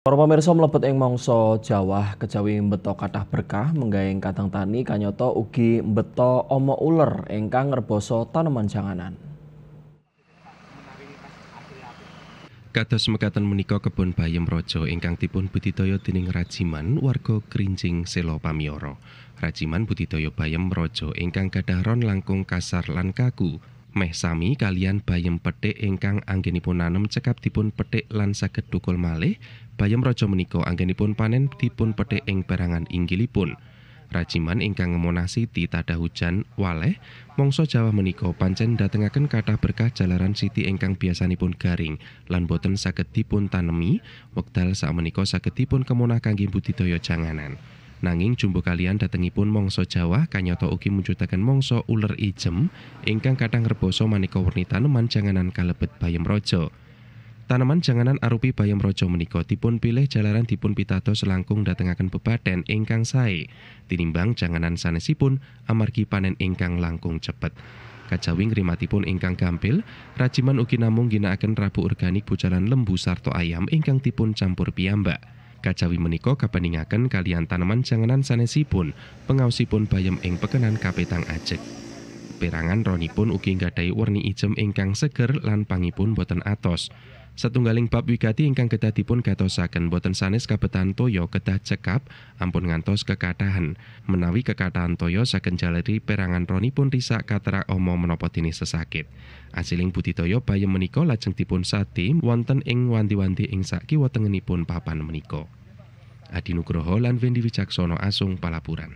Para pemirsa mlebet ing mangsa Jawah kejawi mbeto kathah berkah menggaeng katang tani kanyoto ugi mbeto omo uler ingkang ngerboso tanaman janganan. Kados mekaten menika kebon bayem raja ingkang dipun budidaya dening Rajiman warga Kerincing Selo Rajiman budidaya bayem raja ingkang gadah ron langkung kasar lan kaku Meh sami kalian bayam petik ingkang anggenipun nanem cekap dipun petik lan saged dukul malih. Bayam raja menika anggenipun panen dipun petik ing perangan inggilipun. Rajiman ingkang ngemonasi di tadah hujan waleh mongso Jawa menika pancen datengaken kathah berkah jalaran Siti ingkang biasanipun garing lan boten saged dipun tanemi wekdal meniko saged dipun kemonah kangge budidaya janganan. Nanging jumbo kalian pun mongso Jawa kanyoto ugi mujudaken mongso ular ijem ingkang kadang reboso maneka werni taneman janganan kalebet bayam rojo. Tanaman janganan arupi bayam rojo menika dipun pilih jalaran dipun pitato selangkung datengaken bebaden ingkang sae tinimbang janganan sanesipun amargi panen ingkang langkung cepet. Kajawi ngrimatipun ingkang gampil, rajiman ugi namung ginakaken rabu organik bujalan lembu sarto ayam ingkang dipun campur piyambak kacawi menika kapaningaken kalian tanaman janganan sanesipun pengaosipun bayem ing pekenan kapetang ajek Roni ronipun ugi nggadahi warni ijem ingkang seger lan pangipun boten atos. Setunggaling bab wigati ingkang kedah dipun gatosaken boten sanes kabetan Toyo kedah cekap ampun ngantos kekatahan. Menawi kekathahan toyo saken jaleri perangan Roni pun risak katerak omo menopot ini sesakit. Asiling Toyo bayem meniko lajeng dipun sade wonten ing wanti-wanti ing sak kiwa pun papan meniko. Adi Nugroho lan Wendy Wicaksono Asung Palapuran.